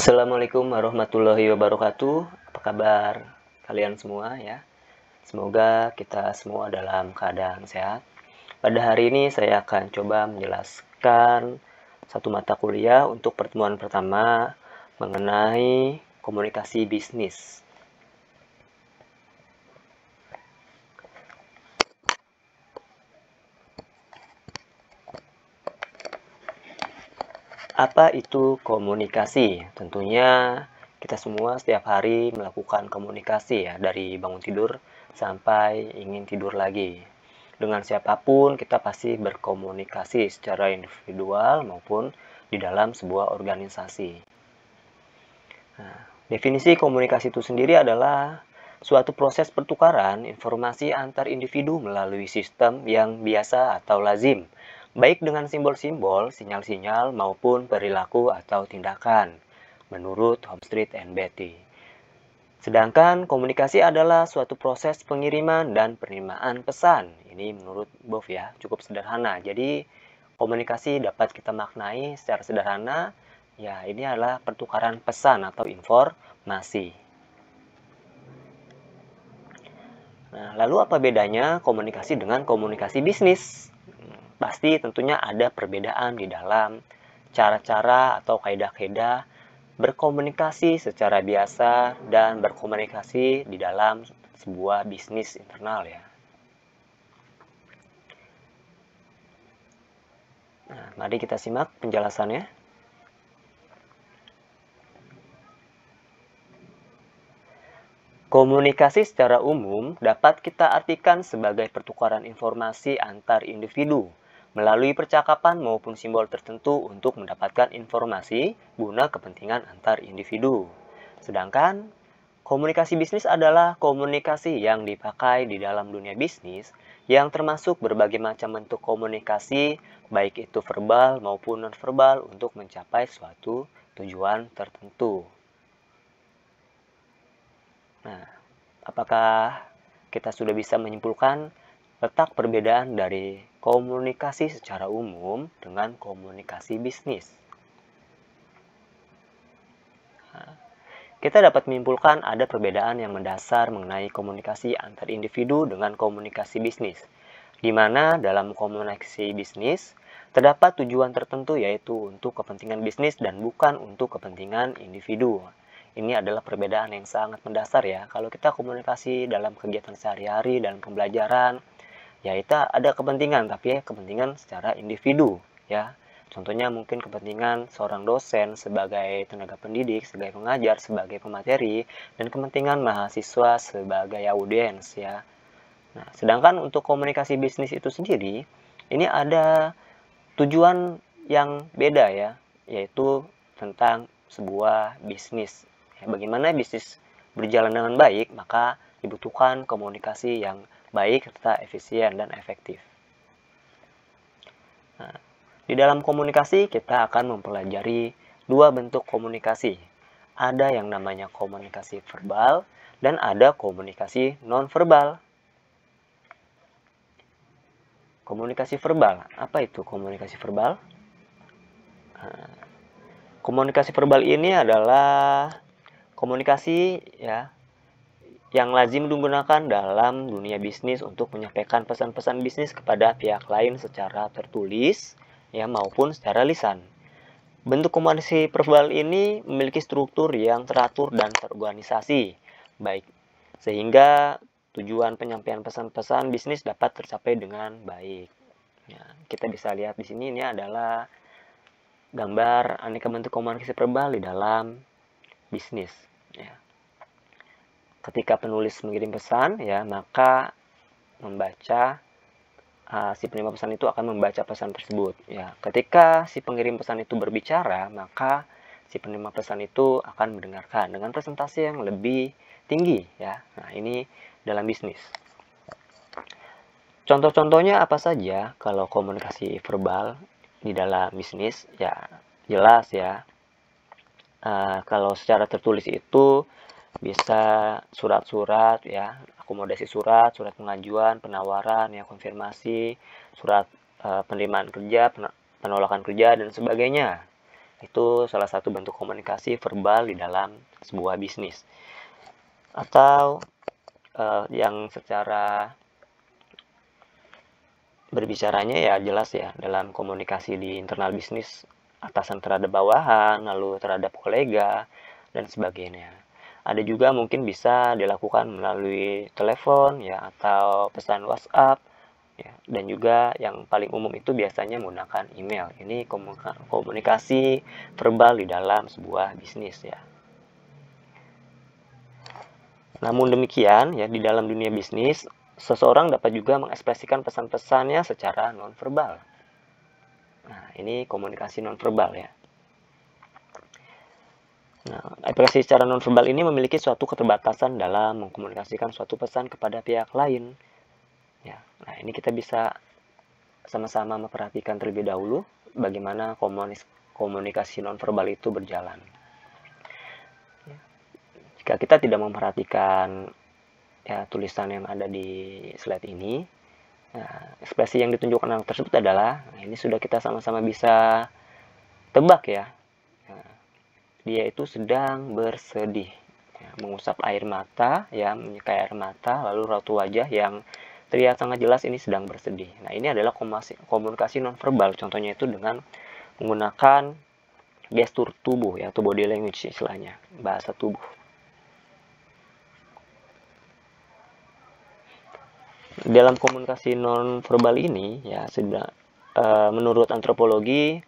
Assalamualaikum warahmatullahi wabarakatuh. Apa kabar kalian semua ya? Semoga kita semua dalam keadaan sehat. Pada hari ini saya akan coba menjelaskan satu mata kuliah untuk pertemuan pertama mengenai komunikasi bisnis. Apa itu komunikasi? Tentunya kita semua setiap hari melakukan komunikasi ya dari bangun tidur sampai ingin tidur lagi. Dengan siapapun kita pasti berkomunikasi secara individual maupun di dalam sebuah organisasi. Nah, definisi komunikasi itu sendiri adalah suatu proses pertukaran informasi antar individu melalui sistem yang biasa atau lazim baik dengan simbol-simbol, sinyal-sinyal, maupun perilaku atau tindakan, menurut Homestreet and Betty. Sedangkan komunikasi adalah suatu proses pengiriman dan penerimaan pesan. Ini menurut Bov ya, cukup sederhana. Jadi komunikasi dapat kita maknai secara sederhana, ya ini adalah pertukaran pesan atau informasi. Nah, lalu apa bedanya komunikasi dengan komunikasi bisnis? pasti tentunya ada perbedaan di dalam cara-cara atau kaedah-kaedah berkomunikasi secara biasa dan berkomunikasi di dalam sebuah bisnis internal ya. Nah, mari kita simak penjelasannya. Komunikasi secara umum dapat kita artikan sebagai pertukaran informasi antar individu melalui percakapan maupun simbol tertentu untuk mendapatkan informasi guna kepentingan antar individu. Sedangkan komunikasi bisnis adalah komunikasi yang dipakai di dalam dunia bisnis yang termasuk berbagai macam bentuk komunikasi baik itu verbal maupun nonverbal untuk mencapai suatu tujuan tertentu. Nah, apakah kita sudah bisa menyimpulkan letak perbedaan dari komunikasi secara umum dengan komunikasi bisnis. Nah, kita dapat menyimpulkan ada perbedaan yang mendasar mengenai komunikasi antar individu dengan komunikasi bisnis, di mana dalam komunikasi bisnis terdapat tujuan tertentu yaitu untuk kepentingan bisnis dan bukan untuk kepentingan individu. Ini adalah perbedaan yang sangat mendasar ya. Kalau kita komunikasi dalam kegiatan sehari-hari, dalam pembelajaran, ya itu ada kepentingan tapi ya kepentingan secara individu ya contohnya mungkin kepentingan seorang dosen sebagai tenaga pendidik sebagai pengajar sebagai pemateri dan kepentingan mahasiswa sebagai audiens ya nah sedangkan untuk komunikasi bisnis itu sendiri ini ada tujuan yang beda ya yaitu tentang sebuah bisnis ya, bagaimana bisnis berjalan dengan baik maka dibutuhkan komunikasi yang baik serta efisien dan efektif. Nah, di dalam komunikasi kita akan mempelajari dua bentuk komunikasi. Ada yang namanya komunikasi verbal dan ada komunikasi non verbal. Komunikasi verbal, apa itu komunikasi verbal? Nah, komunikasi verbal ini adalah komunikasi ya yang lazim digunakan dalam dunia bisnis untuk menyampaikan pesan-pesan bisnis kepada pihak lain secara tertulis ya maupun secara lisan. Bentuk komunikasi verbal ini memiliki struktur yang teratur dan terorganisasi, baik sehingga tujuan penyampaian pesan-pesan bisnis dapat tercapai dengan baik. Ya, kita bisa lihat di sini ini adalah gambar aneka bentuk komunikasi verbal di dalam bisnis. Ya ketika penulis mengirim pesan ya maka membaca uh, si penerima pesan itu akan membaca pesan tersebut ya ketika si pengirim pesan itu berbicara maka si penerima pesan itu akan mendengarkan dengan presentasi yang lebih tinggi ya nah ini dalam bisnis contoh-contohnya apa saja kalau komunikasi verbal di dalam bisnis ya jelas ya uh, kalau secara tertulis itu bisa surat-surat ya akomodasi surat surat pengajuan penawaran ya konfirmasi surat uh, penerimaan kerja penolakan kerja dan sebagainya itu salah satu bentuk komunikasi verbal di dalam sebuah bisnis atau uh, yang secara berbicaranya ya jelas ya dalam komunikasi di internal bisnis atasan terhadap bawahan lalu terhadap kolega dan sebagainya ada juga mungkin bisa dilakukan melalui telepon ya atau pesan WhatsApp ya. Dan juga yang paling umum itu biasanya menggunakan email. Ini komunikasi verbal di dalam sebuah bisnis ya. Namun demikian ya di dalam dunia bisnis seseorang dapat juga mengekspresikan pesan-pesannya secara nonverbal. Nah, ini komunikasi nonverbal ya. Nah, ekspresi secara nonverbal ini memiliki suatu keterbatasan dalam mengkomunikasikan suatu pesan kepada pihak lain. Ya, nah ini kita bisa sama-sama memperhatikan terlebih dahulu bagaimana komunikasi nonverbal itu berjalan. Ya, jika kita tidak memperhatikan ya, tulisan yang ada di slide ini, nah, ekspresi yang ditunjukkan tersebut adalah nah, ini sudah kita sama-sama bisa tebak ya dia itu sedang bersedih ya, mengusap air mata ya menyukai air mata lalu raut wajah yang terlihat sangat jelas ini sedang bersedih nah ini adalah komunikasi nonverbal contohnya itu dengan menggunakan gestur tubuh ya atau body language istilahnya bahasa tubuh dalam komunikasi nonverbal ini ya sedang eh, menurut antropologi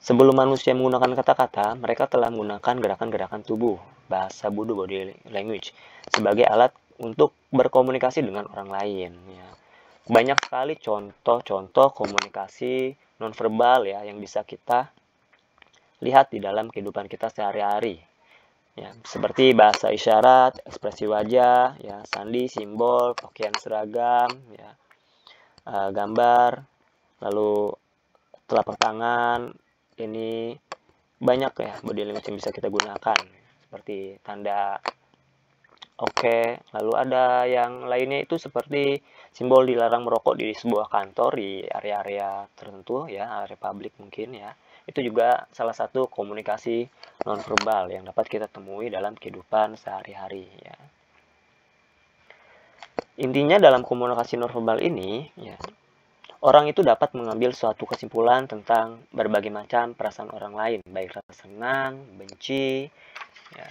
Sebelum manusia menggunakan kata-kata, mereka telah menggunakan gerakan-gerakan tubuh, bahasa budu body language, sebagai alat untuk berkomunikasi dengan orang lain. Ya. Banyak sekali contoh-contoh komunikasi nonverbal ya yang bisa kita lihat di dalam kehidupan kita sehari-hari. Ya, seperti bahasa isyarat, ekspresi wajah, ya, sandi, simbol, pakaian seragam, ya, uh, gambar, lalu telapak tangan, ini banyak ya body language yang bisa kita gunakan seperti tanda oke okay. lalu ada yang lainnya itu seperti simbol dilarang merokok di sebuah kantor di area-area tertentu ya area publik mungkin ya itu juga salah satu komunikasi nonverbal yang dapat kita temui dalam kehidupan sehari-hari ya intinya dalam komunikasi nonverbal ini ya Orang itu dapat mengambil suatu kesimpulan tentang berbagai macam perasaan orang lain, baik rasa senang, benci, ya,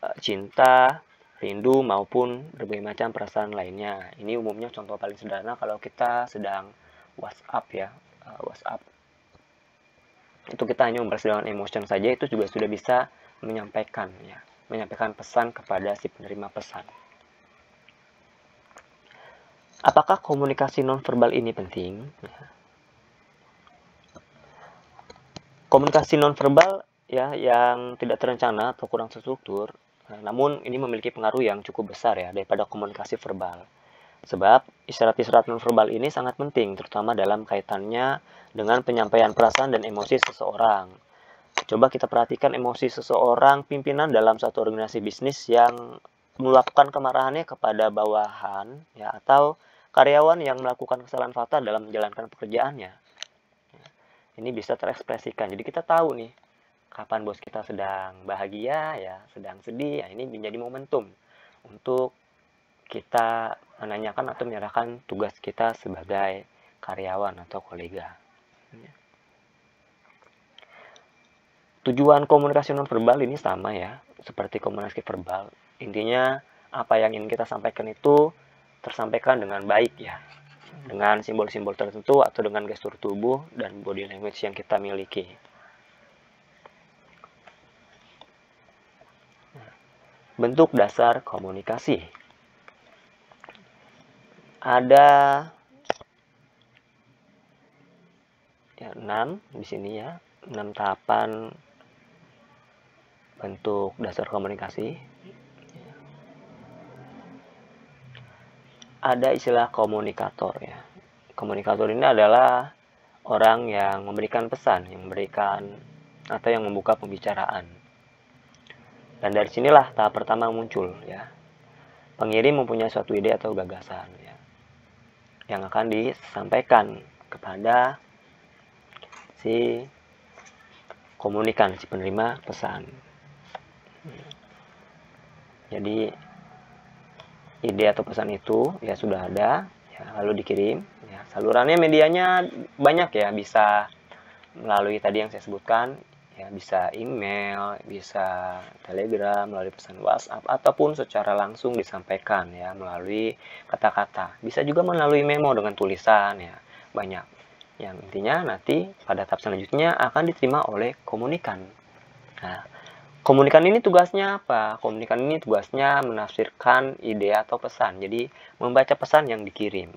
e, cinta, rindu, maupun berbagai macam perasaan lainnya. Ini umumnya contoh paling sederhana kalau kita sedang WhatsApp ya, e, WhatsApp. Itu kita hanya membalas dengan emotion saja, itu juga sudah bisa menyampaikan ya, menyampaikan pesan kepada si penerima pesan. Apakah komunikasi nonverbal ini penting? Komunikasi nonverbal ya yang tidak terencana atau kurang terstruktur, eh, namun ini memiliki pengaruh yang cukup besar ya daripada komunikasi verbal. Sebab isyarat-isyarat nonverbal ini sangat penting terutama dalam kaitannya dengan penyampaian perasaan dan emosi seseorang. Coba kita perhatikan emosi seseorang pimpinan dalam satu organisasi bisnis yang melakukan kemarahannya kepada bawahan ya atau karyawan yang melakukan kesalahan fatal dalam menjalankan pekerjaannya. Ini bisa terekspresikan. Jadi kita tahu nih kapan bos kita sedang bahagia ya, sedang sedih. Ya, ini menjadi momentum untuk kita menanyakan atau menyerahkan tugas kita sebagai karyawan atau kolega. Tujuan komunikasi non verbal ini sama ya, seperti komunikasi verbal. Intinya apa yang ingin kita sampaikan itu tersampaikan dengan baik ya dengan simbol-simbol tertentu atau dengan gestur tubuh dan body language yang kita miliki. Bentuk dasar komunikasi. Ada ya, 6 di sini ya, 6 tahapan bentuk dasar komunikasi ada istilah komunikator ya. Komunikator ini adalah orang yang memberikan pesan, yang memberikan atau yang membuka pembicaraan. Dan dari sinilah tahap pertama muncul ya. Pengirim mempunyai suatu ide atau gagasan ya. Yang akan disampaikan kepada si komunikan si penerima pesan. Jadi ide atau pesan itu ya sudah ada ya, lalu dikirim ya, salurannya medianya banyak ya bisa melalui tadi yang saya sebutkan ya bisa email bisa telegram melalui pesan WhatsApp ataupun secara langsung disampaikan ya melalui kata-kata bisa juga melalui memo dengan tulisan ya banyak yang intinya nanti pada tahap selanjutnya akan diterima oleh komunikan nah Komunikan ini tugasnya apa? Komunikan ini tugasnya menafsirkan ide atau pesan, jadi membaca pesan yang dikirim.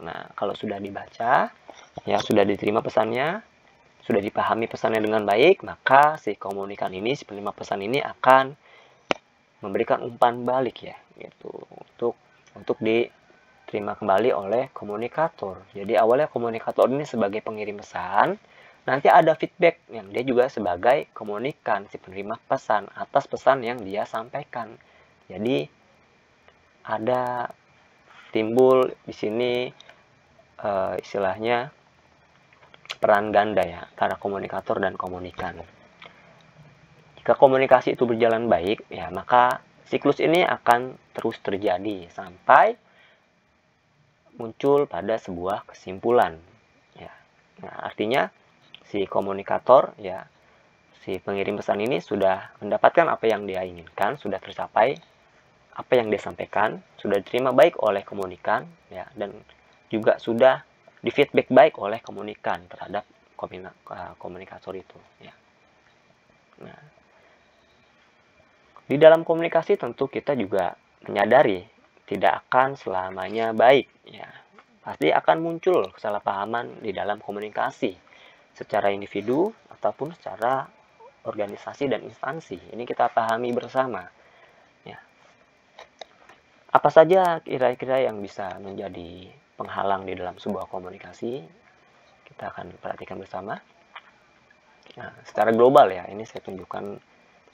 Nah, kalau sudah dibaca, ya sudah diterima pesannya, sudah dipahami pesannya dengan baik, maka si komunikan ini, si penerima pesan ini akan memberikan umpan balik ya, gitu untuk untuk diterima kembali oleh komunikator. Jadi awalnya komunikator ini sebagai pengirim pesan, Nanti ada feedback yang dia juga sebagai komunikan si penerima pesan atas pesan yang dia sampaikan. Jadi ada timbul di sini uh, istilahnya peran ganda ya antara komunikator dan komunikan. Jika komunikasi itu berjalan baik, ya maka siklus ini akan terus terjadi sampai muncul pada sebuah kesimpulan. Ya. Nah, artinya si komunikator ya si pengirim pesan ini sudah mendapatkan apa yang dia inginkan, sudah tercapai apa yang dia sampaikan, sudah diterima baik oleh komunikan ya dan juga sudah di feedback baik oleh komunikan terhadap komunikator itu ya. Nah, di dalam komunikasi tentu kita juga menyadari tidak akan selamanya baik ya. Pasti akan muncul kesalahpahaman di dalam komunikasi secara individu ataupun secara organisasi dan instansi. Ini kita pahami bersama. Ya. Apa saja kira-kira yang bisa menjadi penghalang di dalam sebuah komunikasi? Kita akan perhatikan bersama. Nah, secara global ya, ini saya tunjukkan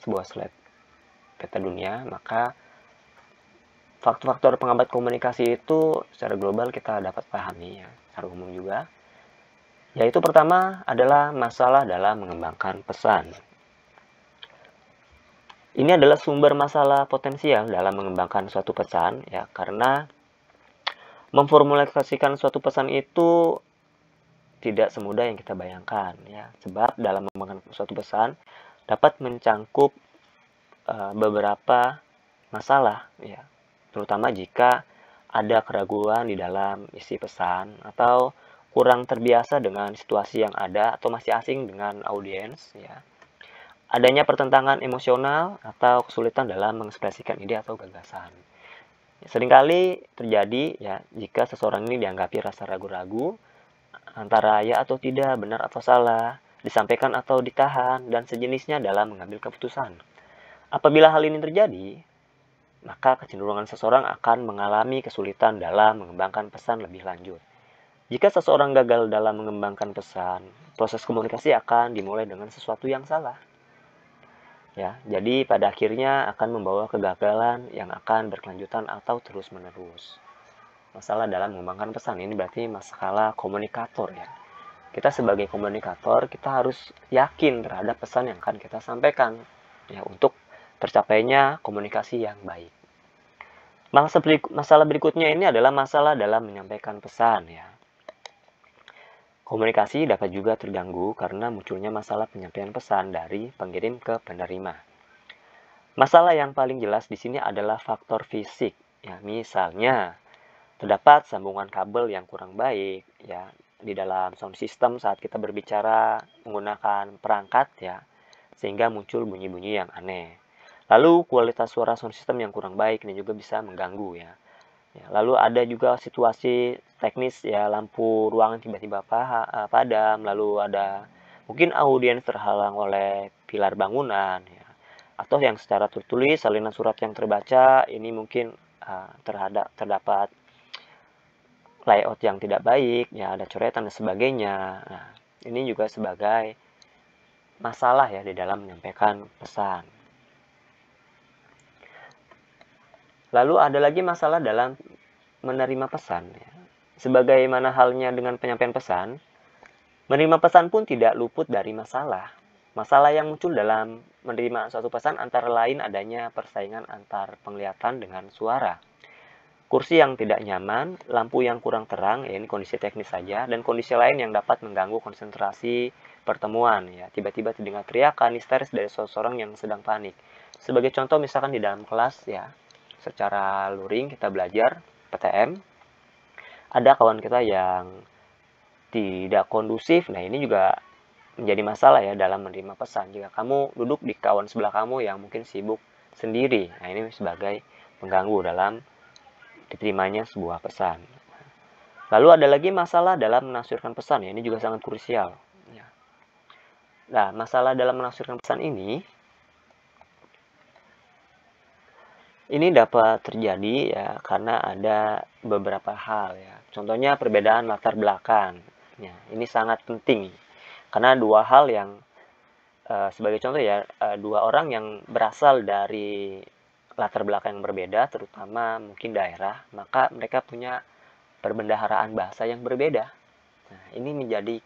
sebuah slide peta dunia, maka faktor-faktor pengabat komunikasi itu secara global kita dapat pahami ya, secara umum juga yaitu pertama adalah masalah dalam mengembangkan pesan. Ini adalah sumber masalah potensial dalam mengembangkan suatu pesan ya karena memformulasikan suatu pesan itu tidak semudah yang kita bayangkan ya sebab dalam mengembangkan suatu pesan dapat mencangkup e, beberapa masalah ya terutama jika ada keraguan di dalam isi pesan atau kurang terbiasa dengan situasi yang ada atau masih asing dengan audiens ya. Adanya pertentangan emosional atau kesulitan dalam mengekspresikan ide atau gagasan. Seringkali terjadi ya jika seseorang ini dianggapi rasa ragu-ragu antara ya atau tidak, benar atau salah, disampaikan atau ditahan dan sejenisnya dalam mengambil keputusan. Apabila hal ini terjadi, maka kecenderungan seseorang akan mengalami kesulitan dalam mengembangkan pesan lebih lanjut. Jika seseorang gagal dalam mengembangkan pesan, proses komunikasi akan dimulai dengan sesuatu yang salah. Ya, jadi pada akhirnya akan membawa kegagalan yang akan berkelanjutan atau terus-menerus. Masalah dalam mengembangkan pesan ini berarti masalah komunikator ya. Kita sebagai komunikator, kita harus yakin terhadap pesan yang akan kita sampaikan ya untuk tercapainya komunikasi yang baik. Masalah berikutnya ini adalah masalah dalam menyampaikan pesan ya. Komunikasi dapat juga terganggu karena munculnya masalah penyampaian pesan dari pengirim ke penerima. Masalah yang paling jelas di sini adalah faktor fisik. Ya, misalnya terdapat sambungan kabel yang kurang baik ya di dalam sound system saat kita berbicara menggunakan perangkat ya sehingga muncul bunyi-bunyi yang aneh. Lalu kualitas suara sound system yang kurang baik dan juga bisa mengganggu ya. Ya, lalu ada juga situasi teknis ya lampu ruangan tiba-tiba eh, padam, lalu ada mungkin audiens terhalang oleh pilar bangunan ya. atau yang secara tertulis salinan surat yang terbaca ini mungkin uh, eh, terhadap terdapat layout yang tidak baik, ya ada coretan dan sebagainya. Nah, ini juga sebagai masalah ya di dalam menyampaikan pesan. Lalu ada lagi masalah dalam menerima pesan. Ya. Sebagaimana halnya dengan penyampaian pesan, menerima pesan pun tidak luput dari masalah. Masalah yang muncul dalam menerima suatu pesan antara lain adanya persaingan antar penglihatan dengan suara. Kursi yang tidak nyaman, lampu yang kurang terang, ya ini kondisi teknis saja, dan kondisi lain yang dapat mengganggu konsentrasi pertemuan. Ya, tiba-tiba terdengar teriakan histeris dari seseorang yang sedang panik. Sebagai contoh, misalkan di dalam kelas, ya, secara luring kita belajar PTM. Ada kawan kita yang tidak kondusif. Nah, ini juga menjadi masalah ya dalam menerima pesan. Jika kamu duduk di kawan sebelah kamu yang mungkin sibuk sendiri. Nah, ini sebagai pengganggu dalam diterimanya sebuah pesan. Lalu ada lagi masalah dalam menafsirkan pesan ya, ini juga sangat krusial. Ya. Nah, masalah dalam menafsirkan pesan ini Ini dapat terjadi ya karena ada beberapa hal ya. Contohnya perbedaan latar belakang. Ya, ini sangat penting karena dua hal yang uh, sebagai contoh ya uh, dua orang yang berasal dari latar belakang yang berbeda, terutama mungkin daerah, maka mereka punya perbendaharaan bahasa yang berbeda. Nah, ini menjadi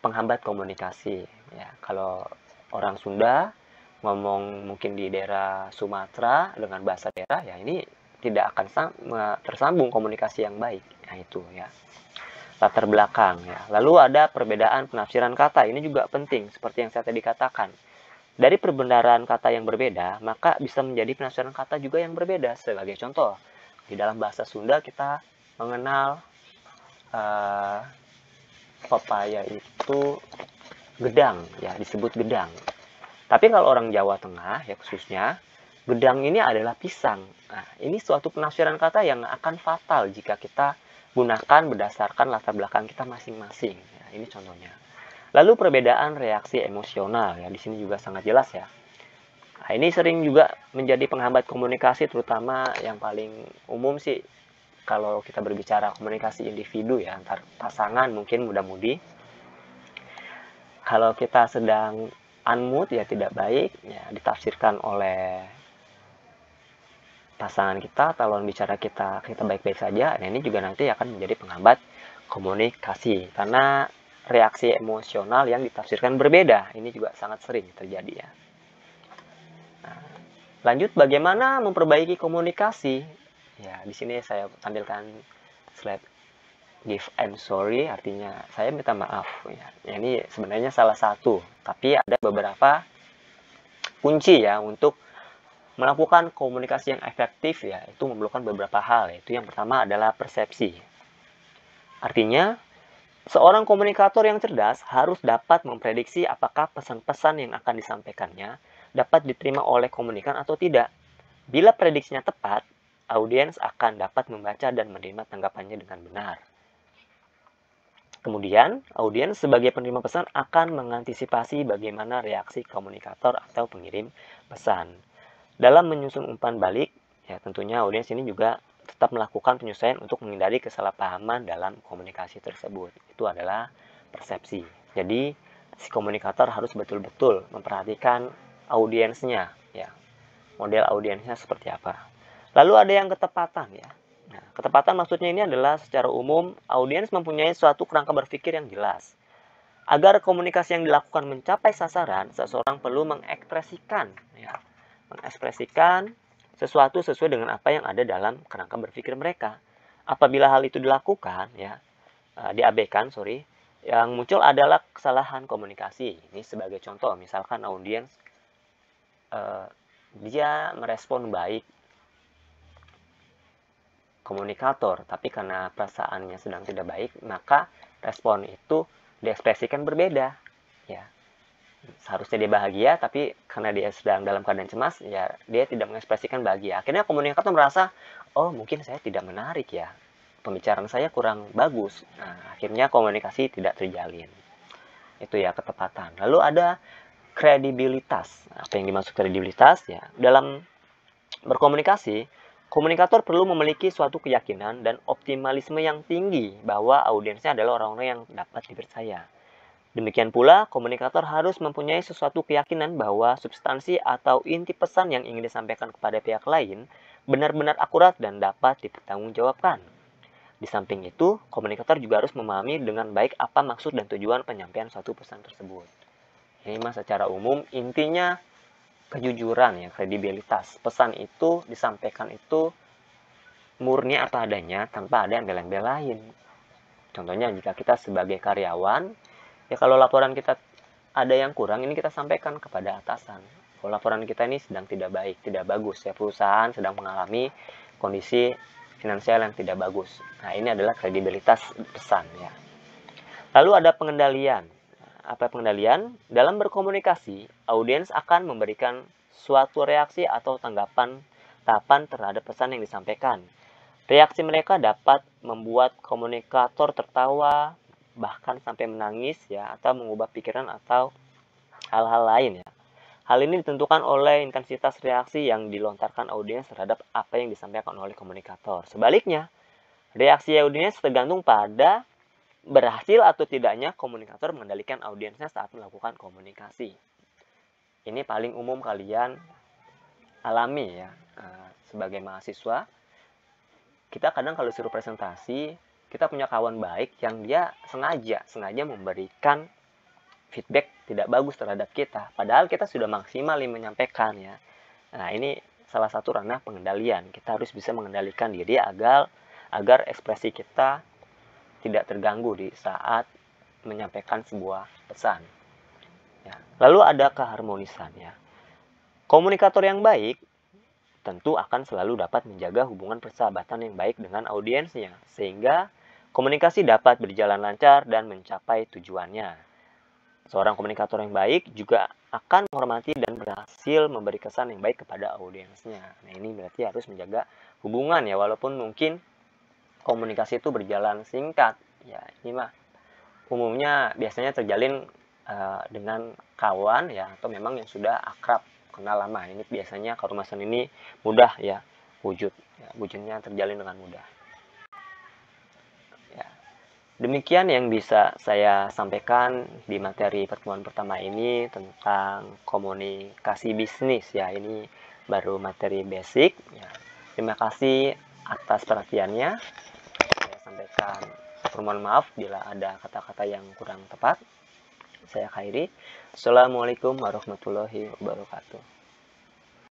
penghambat komunikasi. Ya, kalau orang Sunda ngomong mungkin di daerah Sumatera dengan bahasa daerah ya ini tidak akan tersambung komunikasi yang baik nah itu ya latar belakang ya lalu ada perbedaan penafsiran kata ini juga penting seperti yang saya tadi katakan dari perbendaharaan kata yang berbeda maka bisa menjadi penafsiran kata juga yang berbeda sebagai contoh di dalam bahasa Sunda kita mengenal uh, pepaya itu gedang ya disebut gedang tapi kalau orang Jawa Tengah ya khususnya, gedang ini adalah pisang. Nah, ini suatu penafsiran kata yang akan fatal jika kita gunakan berdasarkan latar belakang kita masing-masing. Ya, ini contohnya. Lalu perbedaan reaksi emosional ya di sini juga sangat jelas ya. Nah, ini sering juga menjadi penghambat komunikasi terutama yang paling umum sih kalau kita berbicara komunikasi individu ya antar pasangan mungkin mudah-mudi. Kalau kita sedang anmut ya tidak baik ya ditafsirkan oleh pasangan kita atau bicara kita kita baik-baik saja dan ini juga nanti akan menjadi penghambat komunikasi karena reaksi emosional yang ditafsirkan berbeda ini juga sangat sering terjadi ya nah, lanjut bagaimana memperbaiki komunikasi ya di sini saya tampilkan slide give I'm sorry artinya saya minta maaf ya nah, ini sebenarnya salah satu tapi ada beberapa kunci ya untuk melakukan komunikasi yang efektif ya itu memerlukan beberapa hal ya. itu yang pertama adalah persepsi artinya seorang komunikator yang cerdas harus dapat memprediksi apakah pesan-pesan yang akan disampaikannya dapat diterima oleh komunikan atau tidak bila prediksinya tepat audiens akan dapat membaca dan menerima tanggapannya dengan benar Kemudian, audiens sebagai penerima pesan akan mengantisipasi bagaimana reaksi komunikator atau pengirim pesan. Dalam menyusun umpan balik, ya tentunya audiens ini juga tetap melakukan penyesuaian untuk menghindari kesalahpahaman dalam komunikasi tersebut. Itu adalah persepsi. Jadi, si komunikator harus betul-betul memperhatikan audiensnya, ya. Model audiensnya seperti apa. Lalu ada yang ketepatan ya. Nah, ketepatan maksudnya ini adalah secara umum audiens mempunyai suatu kerangka berpikir yang jelas. Agar komunikasi yang dilakukan mencapai sasaran, seseorang perlu mengekspresikan, ya, mengekspresikan sesuatu sesuai dengan apa yang ada dalam kerangka berpikir mereka. Apabila hal itu dilakukan, ya, e, diabaikan, sorry, yang muncul adalah kesalahan komunikasi. Ini sebagai contoh, misalkan audiens uh, dia merespon baik komunikator, tapi karena perasaannya sedang tidak baik, maka respon itu diekspresikan berbeda. Ya, seharusnya dia bahagia, tapi karena dia sedang dalam keadaan cemas, ya dia tidak mengekspresikan bahagia. Akhirnya komunikator merasa, oh mungkin saya tidak menarik ya, pembicaraan saya kurang bagus. Nah, akhirnya komunikasi tidak terjalin. Itu ya ketepatan. Lalu ada kredibilitas. Apa yang dimaksud kredibilitas ya? Dalam berkomunikasi, Komunikator perlu memiliki suatu keyakinan dan optimalisme yang tinggi bahwa audiensnya adalah orang-orang yang dapat dipercaya. Demikian pula, komunikator harus mempunyai sesuatu keyakinan bahwa substansi atau inti pesan yang ingin disampaikan kepada pihak lain benar-benar akurat dan dapat dipertanggungjawabkan. Di samping itu, komunikator juga harus memahami dengan baik apa maksud dan tujuan penyampaian suatu pesan tersebut. Ini mas secara umum intinya kejujuran ya kredibilitas pesan itu disampaikan itu murni apa adanya tanpa ada yang belain-belain contohnya jika kita sebagai karyawan ya kalau laporan kita ada yang kurang ini kita sampaikan kepada atasan kalau laporan kita ini sedang tidak baik tidak bagus ya perusahaan sedang mengalami kondisi finansial yang tidak bagus nah ini adalah kredibilitas pesan ya lalu ada pengendalian atau pengendalian, dalam berkomunikasi, audiens akan memberikan suatu reaksi atau tanggapan tapan terhadap pesan yang disampaikan. Reaksi mereka dapat membuat komunikator tertawa, bahkan sampai menangis ya, atau mengubah pikiran atau hal-hal lain ya. Hal ini ditentukan oleh intensitas reaksi yang dilontarkan audiens terhadap apa yang disampaikan oleh komunikator. Sebaliknya, reaksi audiens tergantung pada berhasil atau tidaknya komunikator mengendalikan audiensnya saat melakukan komunikasi. Ini paling umum kalian alami ya eh, sebagai mahasiswa. Kita kadang kalau suruh presentasi, kita punya kawan baik yang dia sengaja sengaja memberikan feedback tidak bagus terhadap kita. Padahal kita sudah maksimal yang menyampaikan ya. Nah, ini salah satu ranah pengendalian. Kita harus bisa mengendalikan diri agar agar ekspresi kita tidak terganggu di saat menyampaikan sebuah pesan. Ya. Lalu ada keharmonisannya. Komunikator yang baik tentu akan selalu dapat menjaga hubungan persahabatan yang baik dengan audiensnya, sehingga komunikasi dapat berjalan lancar dan mencapai tujuannya. Seorang komunikator yang baik juga akan menghormati dan berhasil memberi kesan yang baik kepada audiensnya. Nah, ini berarti harus menjaga hubungan ya, walaupun mungkin komunikasi itu berjalan singkat ya ini mah umumnya biasanya terjalin uh, dengan kawan ya atau memang yang sudah akrab kenal lama ini biasanya kerumasan ini mudah ya wujud ya, wujudnya terjalin dengan mudah ya. demikian yang bisa saya sampaikan di materi pertemuan pertama ini tentang komunikasi bisnis ya ini baru materi basic ya. terima kasih atas perhatiannya. Saya sampaikan permohon maaf bila ada kata-kata yang kurang tepat. Saya akhiri. Assalamualaikum warahmatullahi wabarakatuh.